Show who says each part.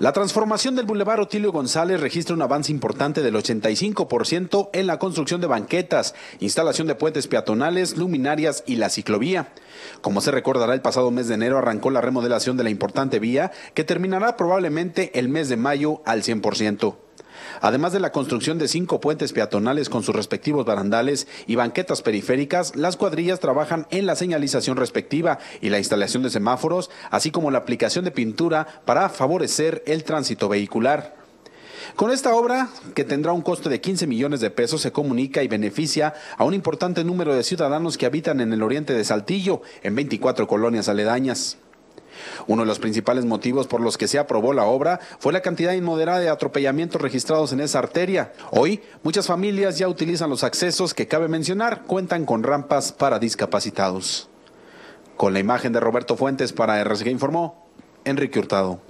Speaker 1: La transformación del Boulevard Otilio González registra un avance importante del 85% en la construcción de banquetas, instalación de puentes peatonales, luminarias y la ciclovía. Como se recordará, el pasado mes de enero arrancó la remodelación de la importante vía que terminará probablemente el mes de mayo al 100%. Además de la construcción de cinco puentes peatonales con sus respectivos barandales y banquetas periféricas, las cuadrillas trabajan en la señalización respectiva y la instalación de semáforos, así como la aplicación de pintura para favorecer el tránsito vehicular. Con esta obra, que tendrá un costo de 15 millones de pesos, se comunica y beneficia a un importante número de ciudadanos que habitan en el oriente de Saltillo, en 24 colonias aledañas. Uno de los principales motivos por los que se aprobó la obra fue la cantidad inmoderada de atropellamientos registrados en esa arteria. Hoy, muchas familias ya utilizan los accesos que cabe mencionar, cuentan con rampas para discapacitados. Con la imagen de Roberto Fuentes para RCG informó Enrique Hurtado.